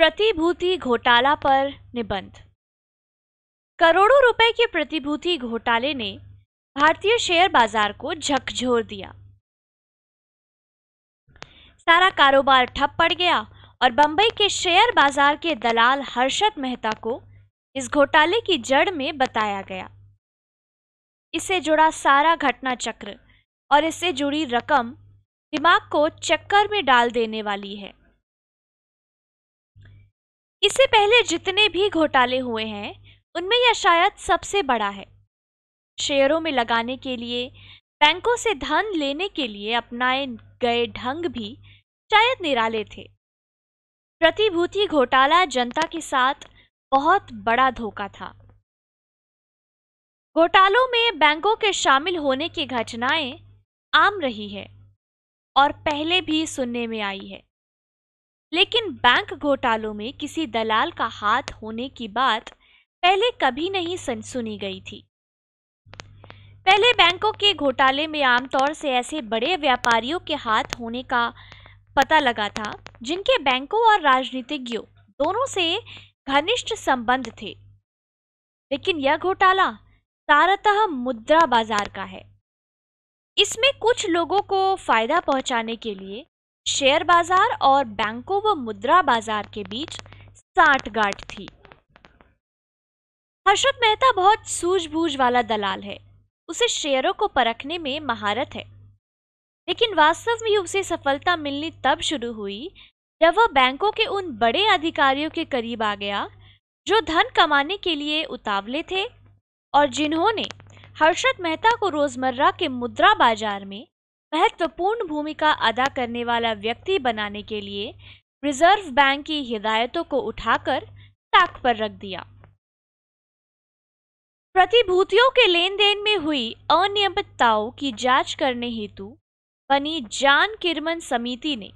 प्रतिभूति घोटाला पर निबंध करोड़ों रुपए के प्रतिभूति घोटाले ने भारतीय शेयर बाजार को झकझोर दिया सारा कारोबार ठप पड़ गया और बंबई के शेयर बाजार के दलाल हर्षद मेहता को इस घोटाले की जड़ में बताया गया इससे जुड़ा सारा घटना चक्र और इससे जुड़ी रकम दिमाग को चक्कर में डाल देने वाली है इससे पहले जितने भी घोटाले हुए हैं उनमें यह शायद सबसे बड़ा है शेयरों में लगाने के लिए बैंकों से धन लेने के लिए अपनाए गए ढंग भी शायद निराले थे प्रतिभूति घोटाला जनता के साथ बहुत बड़ा धोखा था घोटालों में बैंकों के शामिल होने की घटनाएं आम रही है और पहले भी सुनने में आई है लेकिन बैंक घोटालों में किसी दलाल का हाथ होने की बात पहले कभी नहीं सुनी गई थी पहले बैंकों के घोटाले में आमतौर से ऐसे बड़े व्यापारियों के हाथ होने का पता लगा था जिनके बैंकों और राजनीतिज्ञों दोनों से घनिष्ठ संबंध थे लेकिन यह घोटाला सारतः मुद्रा बाजार का है इसमें कुछ लोगों को फायदा पहुंचाने के लिए शेयर बाजार और बैंकों व मुद्रा बाजार के बीच साठगांठ थी हर्षद मेहता बहुत सूझबूझ वाला दलाल है उसे शेयरों को परखने में महारत है लेकिन वास्तव में उसे सफलता मिलनी तब शुरू हुई जब वह बैंकों के उन बड़े अधिकारियों के करीब आ गया जो धन कमाने के लिए उतावले थे और जिन्होंने हर्षद मेहता को रोजमर्रा के मुद्रा बाजार में महत्वपूर्ण भूमिका अदा करने वाला व्यक्ति बनाने के लिए रिजर्व बैंक की हिदायतों को उठाकर ताक पर रख दिया प्रतिभूतियों के लेन देन में हुई अनियमितताओं की जांच करने हेतु बनी जान किरमन समिति ने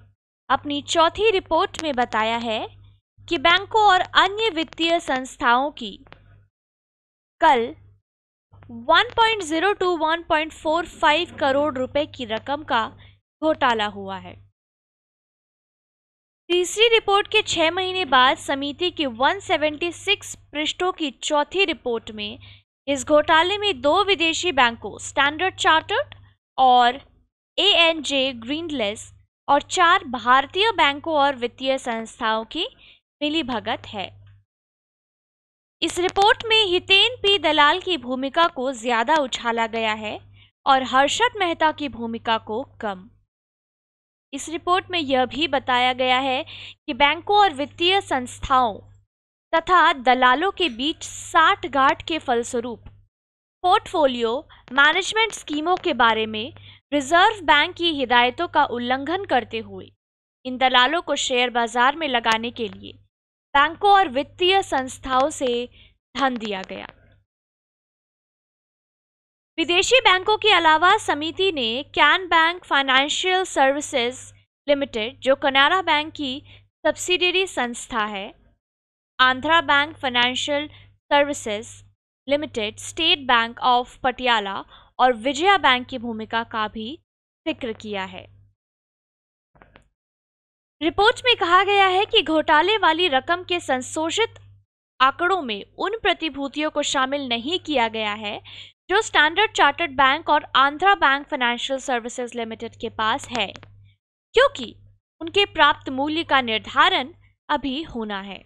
अपनी चौथी रिपोर्ट में बताया है कि बैंकों और अन्य वित्तीय संस्थाओं की कल 1.0 टू 1.45 करोड़ रुपए की रकम का घोटाला हुआ है तीसरी रिपोर्ट के छह महीने बाद समिति की 176 पृष्ठों की चौथी रिपोर्ट में इस घोटाले में दो विदेशी बैंकों स्टैंडर्ड चार्टर्ड और ए एन जे ग्रीनलेस और चार भारतीय बैंकों और वित्तीय संस्थाओं की मिली भगत है इस रिपोर्ट में हितेन पी दलाल की भूमिका को ज्यादा उछाला गया है और हर्षद मेहता की भूमिका को कम इस रिपोर्ट में यह भी बताया गया है कि बैंकों और वित्तीय संस्थाओं तथा दलालों के बीच साठ गांठ के फलस्वरूप पोर्टफोलियो मैनेजमेंट स्कीमों के बारे में रिजर्व बैंक की हिदायतों का उल्लंघन करते हुए इन दलालों को शेयर बाजार में लगाने के लिए बैंकों और वित्तीय संस्थाओं से धन दिया गया विदेशी बैंकों के अलावा समिति ने Canbank financial services limited जो कनाडा बैंक की सब्सिडरी संस्था है Andhra bank financial services limited state bank of Patiala और विजया बैंक की भूमिका का भी जिक्र किया है रिपोर्ट में कहा गया है कि घोटाले वाली रकम के संशोधित आंकड़ों में उन प्रतिभूतियों को शामिल नहीं किया गया है जो स्टैंडर्ड चार्टर्ड बैंक और Andhra bank financial services limited के पास है क्योंकि उनके प्राप्त मूल्य का निर्धारण अभी होना है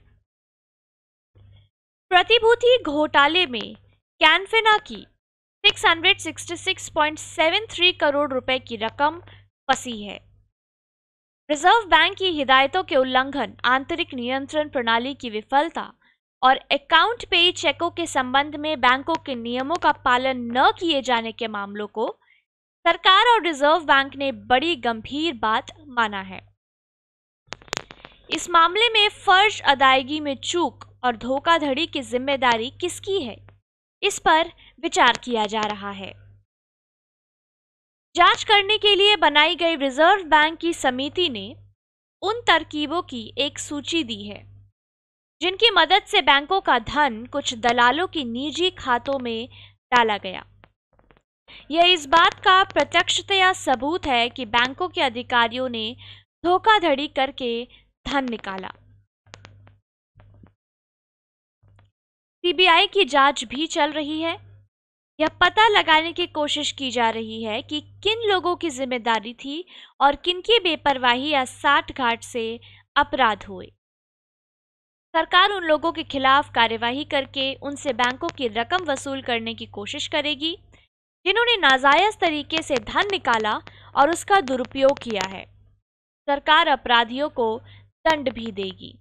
प्रतिभूति घोटाले में कैनफेना की 666.73 करोड़ रुपए की रकम फंसी है रिजर्व बैंक की हिदायतों के उल्लंघन आंतरिक नियंत्रण प्रणाली की विफलता और अकाउंट पेई चेकों के संबंध में बैंकों के नियमों का पालन न किए जाने के मामलों को सरकार और रिजर्व बैंक ने बड़ी गंभीर बात माना है इस मामले में फर्ज अदायगी में चूक और धोखाधड़ी की जिम्मेदारी किसकी है इस पर विचार किया जा रहा है जांच करने के लिए बनाई गई रिजर्व बैंक की समिति ने उन तरकीबों की एक सूची दी है जिनकी मदद से बैंकों का धन कुछ दलालों के निजी खातों में डाला गया यह इस बात का प्रत्यक्षतया सबूत है कि बैंकों के अधिकारियों ने धोखाधड़ी करके धन निकाला सीबीआई की जांच भी चल रही है यह पता लगाने की कोशिश की जा रही है कि किन लोगों की जिम्मेदारी थी और किन की बेपरवाही या घाट से अपराध हुए सरकार उन लोगों के खिलाफ कार्यवाही करके उनसे बैंकों की रकम वसूल करने की कोशिश करेगी जिन्होंने नाजायज तरीके से धन निकाला और उसका दुरुपयोग किया है सरकार अपराधियों को दंड भी देगी